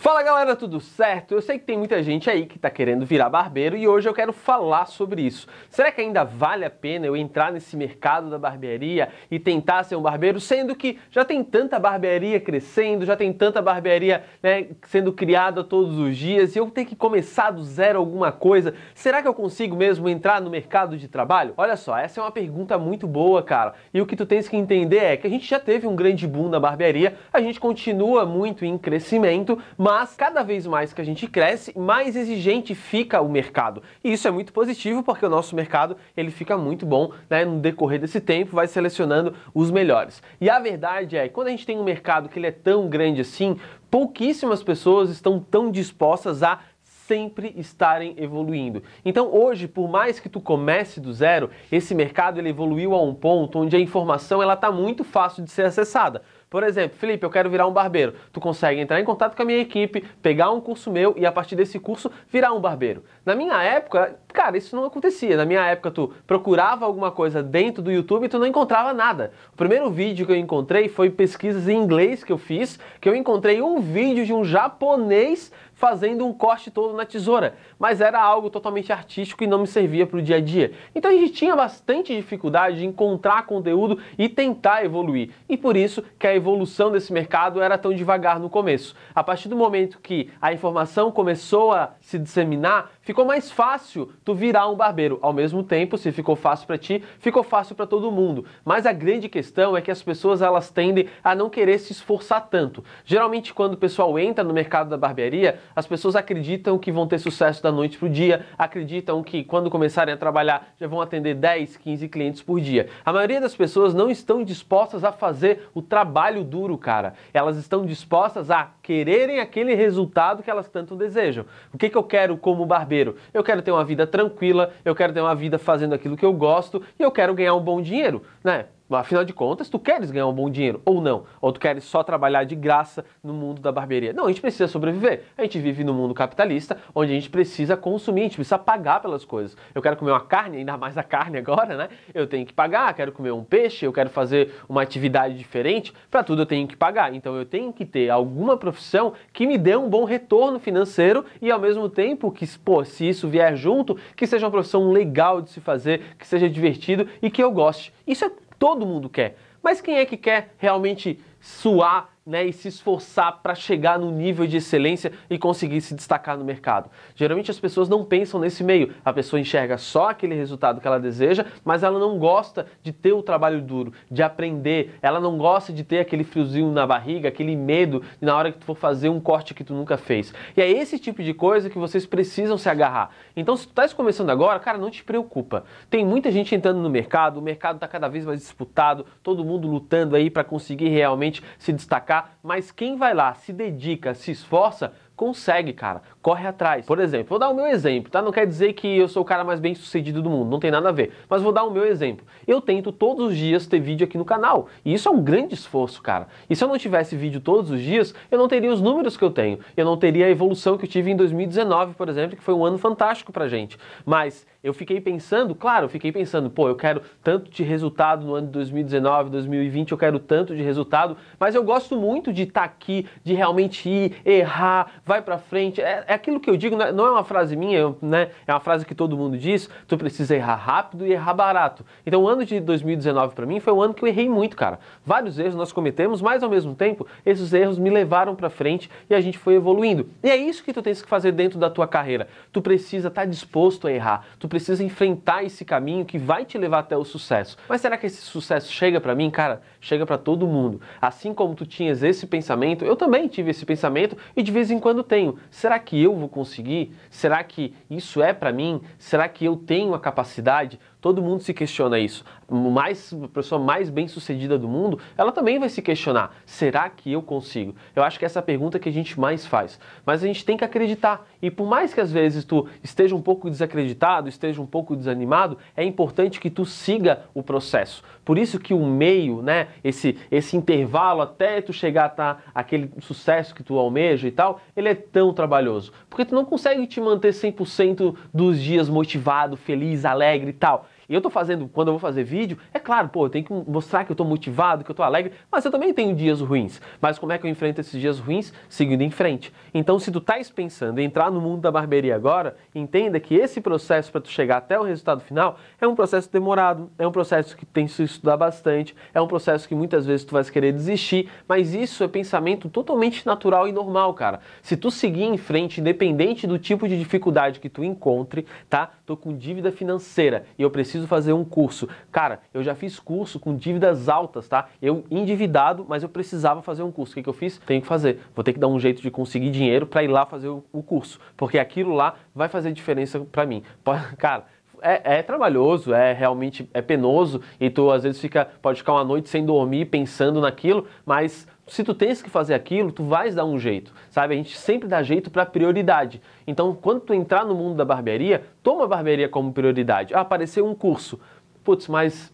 Fala galera, tudo certo? Eu sei que tem muita gente aí que está querendo virar barbeiro e hoje eu quero falar sobre isso. Será que ainda vale a pena eu entrar nesse mercado da barbearia e tentar ser um barbeiro, sendo que já tem tanta barbearia crescendo, já tem tanta barbearia né, sendo criada todos os dias e eu ter que começar do zero alguma coisa? Será que eu consigo mesmo entrar no mercado de trabalho? Olha só, essa é uma pergunta muito boa, cara. E o que tu tens que entender é que a gente já teve um grande boom na barbearia, a gente continua muito em crescimento, mas mas cada vez mais que a gente cresce, mais exigente fica o mercado. E isso é muito positivo porque o nosso mercado ele fica muito bom, né? No decorrer desse tempo, vai selecionando os melhores. E a verdade é, quando a gente tem um mercado que ele é tão grande assim, pouquíssimas pessoas estão tão dispostas a sempre estarem evoluindo. Então hoje, por mais que tu comece do zero, esse mercado ele evoluiu a um ponto onde a informação ela está muito fácil de ser acessada. Por exemplo, Felipe, eu quero virar um barbeiro. Tu consegue entrar em contato com a minha equipe, pegar um curso meu e a partir desse curso virar um barbeiro. Na minha época, cara, isso não acontecia. Na minha época, tu procurava alguma coisa dentro do YouTube e tu não encontrava nada. O primeiro vídeo que eu encontrei foi pesquisas em inglês que eu fiz, que eu encontrei um vídeo de um japonês fazendo um corte todo na tesoura, mas era algo totalmente artístico e não me servia para o dia a dia. Então a gente tinha bastante dificuldade de encontrar conteúdo e tentar evoluir. E por isso que a evolução desse mercado era tão devagar no começo. A partir do momento que a informação começou a se disseminar, ficou mais fácil tu virar um barbeiro. Ao mesmo tempo, se ficou fácil para ti, ficou fácil para todo mundo. Mas a grande questão é que as pessoas elas tendem a não querer se esforçar tanto. Geralmente quando o pessoal entra no mercado da barbearia, as pessoas acreditam que vão ter sucesso da noite pro dia, acreditam que quando começarem a trabalhar já vão atender 10, 15 clientes por dia. A maioria das pessoas não estão dispostas a fazer o trabalho duro, cara. Elas estão dispostas a quererem aquele resultado que elas tanto desejam. O que, que eu quero como barbeiro? dinheiro. Eu quero ter uma vida tranquila, eu quero ter uma vida fazendo aquilo que eu gosto e eu quero ganhar um bom dinheiro, né? Afinal de contas, tu queres ganhar um bom dinheiro ou não? Ou tu queres só trabalhar de graça no mundo da barbearia? Não, a gente precisa sobreviver. A gente vive no mundo capitalista, onde a gente precisa consumir, a gente precisa pagar pelas coisas. Eu quero comer uma carne, ainda mais a carne agora, né? Eu tenho que pagar, quero comer um peixe, eu quero fazer uma atividade diferente, para tudo eu tenho que pagar. Então eu tenho que ter alguma profissão que me dê um bom retorno financeiro e ao mesmo tempo que, pô, se isso vier junto, que seja uma profissão legal de se fazer, que seja divertido e que eu goste. Isso é Todo mundo quer. Mas quem é que quer realmente suar né, e se esforçar para chegar no nível de excelência e conseguir se destacar no mercado. Geralmente as pessoas não pensam nesse meio. A pessoa enxerga só aquele resultado que ela deseja, mas ela não gosta de ter o trabalho duro, de aprender. Ela não gosta de ter aquele friozinho na barriga, aquele medo na hora que tu for fazer um corte que tu nunca fez. E é esse tipo de coisa que vocês precisam se agarrar. Então, se tu estás começando agora, cara, não te preocupa. Tem muita gente entrando no mercado, o mercado está cada vez mais disputado, todo mundo lutando aí para conseguir realmente se destacar mas quem vai lá, se dedica, se esforça, consegue, cara. Corre atrás. Por exemplo, vou dar o meu exemplo, tá? Não quer dizer que eu sou o cara mais bem sucedido do mundo, não tem nada a ver. Mas vou dar o meu exemplo. Eu tento todos os dias ter vídeo aqui no canal. E isso é um grande esforço, cara. E se eu não tivesse vídeo todos os dias, eu não teria os números que eu tenho. Eu não teria a evolução que eu tive em 2019, por exemplo, que foi um ano fantástico pra gente. Mas eu fiquei pensando, claro, eu fiquei pensando, pô, eu quero tanto de resultado no ano de 2019, 2020, eu quero tanto de resultado, mas eu gosto muito de estar tá aqui, de realmente ir, errar, vai pra frente. É, é, aquilo que eu digo, né? não é uma frase minha, né? É uma frase que todo mundo diz, tu precisa errar rápido e errar barato. Então o ano de 2019 para mim foi um ano que eu errei muito, cara. Vários erros nós cometemos, mas ao mesmo tempo, esses erros me levaram para frente e a gente foi evoluindo. E é isso que tu tens que fazer dentro da tua carreira. Tu precisa estar tá disposto a errar. Tu precisa enfrentar esse caminho que vai te levar até o sucesso. Mas será que esse sucesso chega para mim? Cara, chega para todo mundo. Assim como tu tinhas esse pensamento, eu também tive esse pensamento e de vez em quando tenho. Será que eu vou conseguir? Será que isso é para mim? Será que eu tenho a capacidade? Todo mundo se questiona isso. Mais, a pessoa mais bem sucedida do mundo, ela também vai se questionar: será que eu consigo? Eu acho que essa é a pergunta que a gente mais faz. Mas a gente tem que acreditar. E por mais que às vezes tu esteja um pouco desacreditado, esteja um pouco desanimado, é importante que tu siga o processo. Por isso que o meio, né, esse, esse intervalo até tu chegar a tá, aquele sucesso que tu almeja e tal, ele é tão trabalhoso. Porque tu não consegue te manter 100% dos dias motivado, feliz, alegre e tal. E eu tô fazendo, quando eu vou fazer vídeo, é claro, pô, eu tenho que mostrar que eu tô motivado, que eu tô alegre, mas eu também tenho dias ruins. Mas como é que eu enfrento esses dias ruins? Seguindo em frente. Então, se tu estás pensando em entrar no mundo da barbearia agora, entenda que esse processo para tu chegar até o resultado final é um processo demorado, é um processo que tem que estudar bastante, é um processo que muitas vezes tu vai querer desistir, mas isso é pensamento totalmente natural e normal, cara. Se tu seguir em frente, independente do tipo de dificuldade que tu encontre, tá? tô com dívida financeira e eu preciso fazer um curso. Cara, eu já fiz curso com dívidas altas, tá? Eu endividado, mas eu precisava fazer um curso. O que, que eu fiz? Tenho que fazer. Vou ter que dar um jeito de conseguir dinheiro para ir lá fazer o, curso, porque aquilo lá vai fazer diferença para mim. Cara, é, é, trabalhoso, é realmente é penoso e tu às vezes fica pode ficar uma noite sem dormir pensando naquilo, mas se tu tens que fazer aquilo, tu vais dar um jeito, sabe? A gente sempre dá jeito para prioridade. Então, quando tu entrar no mundo da barbearia, toma a barbearia como prioridade. Ah, apareceu um curso. Putz, mas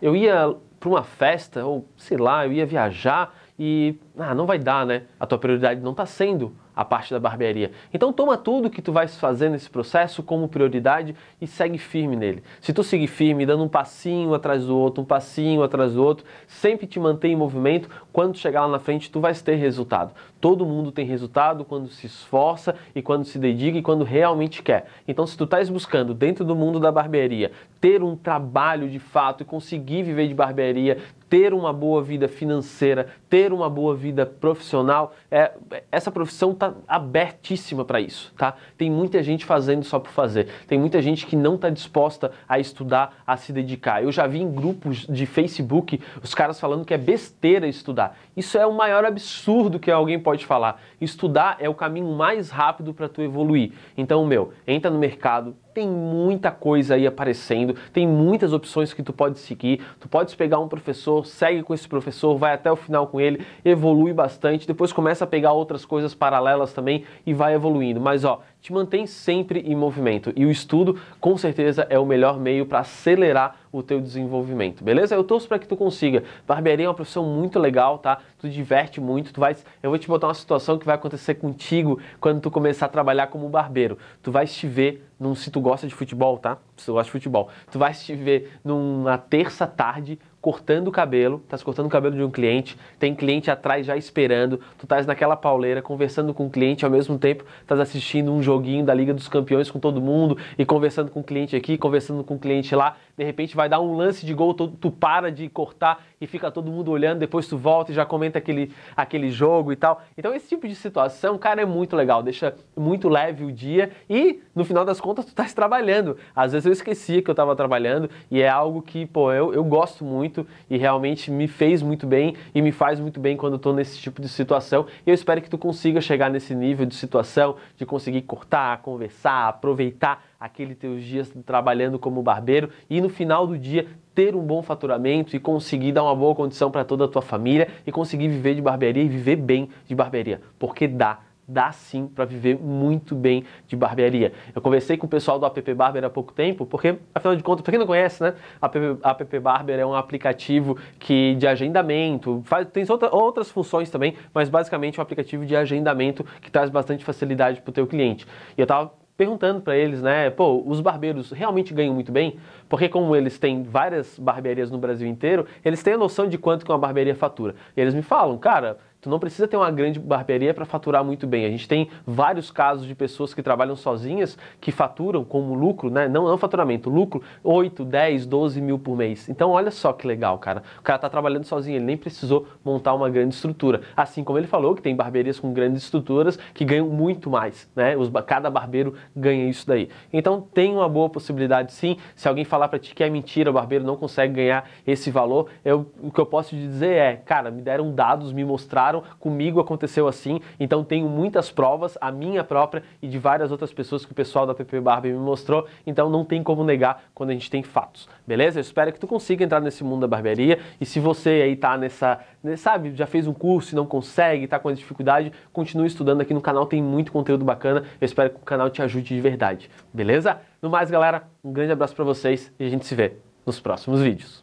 eu ia para uma festa ou sei lá, eu ia viajar e ah, não vai dar, né? A tua prioridade não está sendo a parte da barbearia. Então toma tudo que tu vai fazer nesse processo como prioridade e segue firme nele. Se tu seguir firme, dando um passinho atrás do outro, um passinho atrás do outro, sempre te manter em movimento, quando chegar lá na frente tu vais ter resultado. Todo mundo tem resultado quando se esforça e quando se dedica e quando realmente quer. Então, se tu estás buscando dentro do mundo da barbearia ter um trabalho de fato e conseguir viver de barbearia, ter uma boa vida financeira, ter uma boa vida profissional, é, essa profissão está abertíssima para isso, tá? Tem muita gente fazendo só por fazer. Tem muita gente que não está disposta a estudar, a se dedicar. Eu já vi em grupos de Facebook os caras falando que é besteira estudar. Isso é o maior absurdo que alguém pode pode falar. Estudar é o caminho mais rápido para tu evoluir. Então, meu, entra no mercado, tem muita coisa aí aparecendo, tem muitas opções que tu pode seguir. Tu pode pegar um professor, segue com esse professor, vai até o final com ele, evolui bastante, depois começa a pegar outras coisas paralelas também e vai evoluindo. Mas ó, te mantém sempre em movimento e o estudo com certeza é o melhor meio para acelerar o teu desenvolvimento, beleza? Eu torço para que tu consiga. Barbearia é uma profissão muito legal, tá? Tu diverte muito, tu vai, eu vou te botar uma situação que vai acontecer contigo quando tu começar a trabalhar como barbeiro. Tu vais te ver num, se tu gosta de futebol, tá? Se tu gosta de futebol, tu vai te ver numa terça tarde cortando o cabelo, tá se cortando o cabelo de um cliente, tem cliente atrás já esperando, tu estás naquela pauleira conversando com o cliente ao mesmo tempo, estás assistindo um joguinho da Liga dos Campeões com todo mundo e conversando com o cliente aqui, conversando com o cliente lá, de repente vai dar um lance de gol, tu, tu para de cortar e fica todo mundo olhando, depois tu volta e já comenta aquele, aquele jogo e tal. Então esse tipo de situação, cara, é muito legal, deixa muito leve o dia e no final das contas tu estás trabalhando. Às vezes eu esquecia que eu estava trabalhando e é algo que, pô, eu, eu gosto muito e realmente me fez muito bem e me faz muito bem quando eu tô nesse tipo de situação. E eu espero que tu consiga chegar nesse nível de situação, de conseguir cortar, conversar, aproveitar aqueles teus dias trabalhando como barbeiro e no final do dia ter um bom faturamento e conseguir dar uma boa condição para toda a tua família e conseguir viver de barbearia e viver bem de barbearia, porque dá dá sim para viver muito bem de barbearia. Eu conversei com o pessoal do App Barber há pouco tempo, porque afinal de contas, para quem não conhece, né, App, App Barber é um aplicativo que de agendamento, faz, tem outra, outras funções também, mas basicamente é um aplicativo de agendamento que traz bastante facilidade para o teu cliente. E eu tava perguntando para eles, né? Pô, os barbeiros realmente ganham muito bem? Porque como eles têm várias barbearias no Brasil inteiro, eles têm a noção de quanto que uma barbearia fatura. E eles me falam, cara, Tu não precisa ter uma grande barbearia para faturar muito bem. A gente tem vários casos de pessoas que trabalham sozinhas que faturam como lucro, né? Não, não é faturamento, lucro 8, 10, 12 mil por mês. Então olha só que legal, cara. O cara tá trabalhando sozinho, ele nem precisou montar uma grande estrutura. Assim como ele falou que tem barbearias com grandes estruturas que ganham muito mais, né? Os, cada barbeiro ganha isso daí. Então tem uma boa possibilidade sim. Se alguém falar para ti que é mentira, o barbeiro não consegue ganhar esse valor, eu, o que eu posso te dizer é, cara, me deram dados, me mostraram comigo aconteceu assim, então tenho muitas provas, a minha própria e de várias outras pessoas que o pessoal da PP Barbie me mostrou, então não tem como negar quando a gente tem fatos, beleza? Eu espero que tu consiga entrar nesse mundo da barbearia e se você aí tá nessa, né, sabe, já fez um curso e não consegue, tá com dificuldade, continue estudando aqui no canal, tem muito conteúdo bacana, eu espero que o canal te ajude de verdade, beleza? No mais, galera, um grande abraço para vocês e a gente se vê nos próximos vídeos.